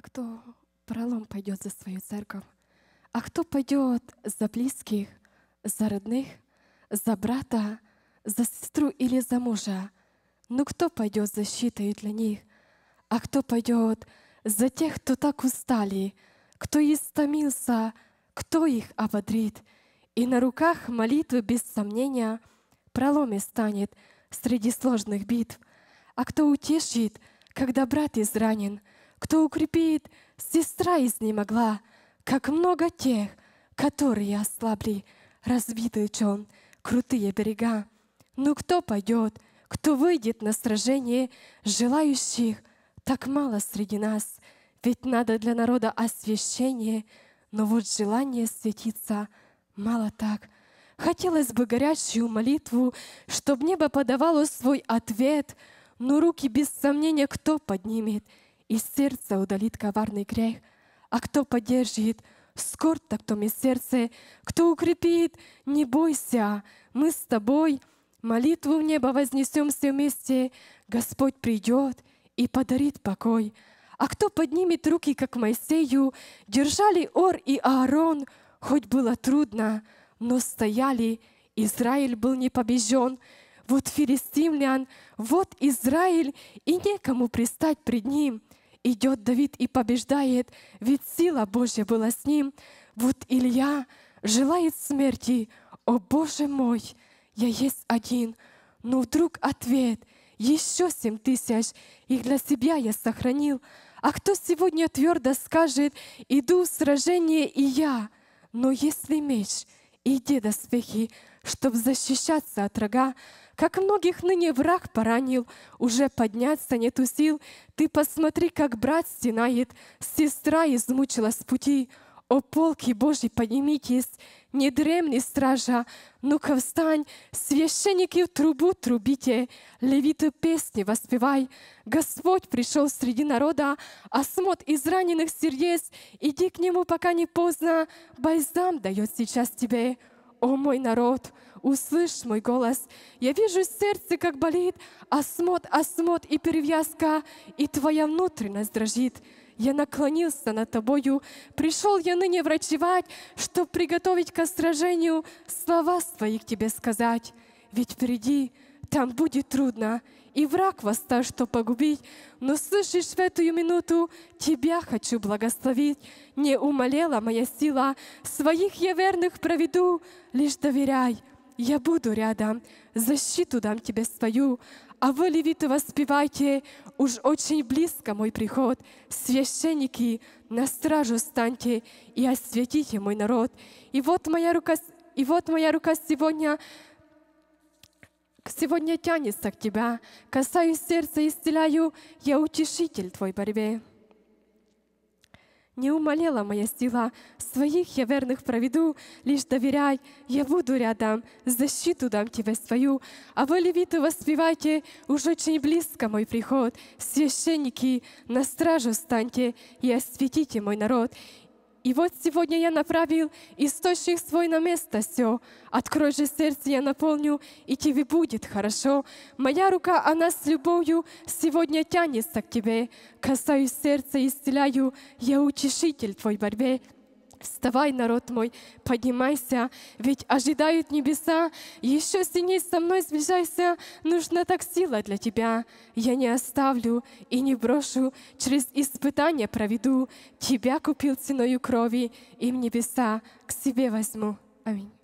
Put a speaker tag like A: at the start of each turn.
A: а кто пролом пойдет за свою церковь, а кто пойдет за близких, за родных, за брата, за сестру или за мужа. Ну кто пойдет защитой для них, а кто пойдет за тех, кто так устали, кто истомился, кто их ободрит. И на руках молитвы без сомнения проломе станет среди сложных битв. А кто утешит, когда брат изранен — кто укрепит, сестра из не могла, как много тех, которые ослабли, разбитый чон, крутые берега. Ну кто пойдет, кто выйдет на сражение, желающих так мало среди нас, ведь надо для народа освящение, но вот желание светиться мало так. Хотелось бы горячую молитву, чтоб небо подавало свой ответ, но руки без сомнения кто поднимет — из сердца удалит коварный грех, а кто поддержит скорбь, так кто из сердца, кто укрепит, не бойся, мы с тобой молитву в небо вознесем все вместе, Господь придет и подарит покой. А кто поднимет руки, как Моисею, держали Ор и Аарон, хоть было трудно, но стояли, Израиль был не побежден. Вот филистимлян, вот Израиль, и некому пристать пред ним — идет Давид и побеждает, ведь сила Божья была с ним. Вот Илья желает смерти. О Боже мой, я есть один. Но вдруг ответ — еще семь тысяч, их для себя я сохранил. А кто сегодня твердо скажет, иду в сражение и я? Но если меч, иди доспехи, чтобы защищаться от врага, как многих ныне враг поранил, уже подняться нету сил. Ты посмотри, как брат стенает, сестра измучилась с пути. О, полки Божьи, поднимитесь, не дремни, стража, ну-ка встань, священники в трубу трубите, левиты песни воспевай. Господь пришел среди народа, осмот израненных сердец, иди к нему, пока не поздно, бальзам дает сейчас тебе. «О мой народ, услышь мой голос, я вижу сердце, как болит, осмот, осмот и перевязка, и твоя внутренность дрожит. Я наклонился над тобою, пришел я ныне врачевать, чтоб приготовить к сражению слова свои к тебе сказать. Ведь впереди там будет трудно, и враг восстал, что погубить. Но слышишь, в эту минуту тебя хочу благословить. Не умолела моя сила, своих я верных проведу. Лишь доверяй, я буду рядом, защиту дам тебе свою. А вы, левиты, воспевайте, уж очень близко мой приход. Священники, на стражу станьте и осветите мой народ. И вот моя рука, и вот моя рука сегодня — Сегодня тянется к Тебя, касаюсь сердца, исцеляю, я утешитель Твой борьбе. Не умолела моя сила, своих я верных проведу, лишь доверяй, я буду рядом, защиту дам тебе свою. А вы, левиты, воспевайте, уж очень близко мой приход. Священники, на стражу станьте и осветите мой народ. И вот сегодня я направил источник свой на место все. Открой же сердце, я наполню, и тебе будет хорошо. Моя рука, она с любовью сегодня тянется к тебе. Касаюсь сердца, исцеляю, я утешитель твой борьбе. Вставай, народ мой, поднимайся, ведь ожидают небеса. Еще сильней со мной сближайся, нужна так сила для тебя. Я не оставлю и не брошу, через испытания проведу. Тебя купил ценою крови, им небеса к себе возьму. Аминь.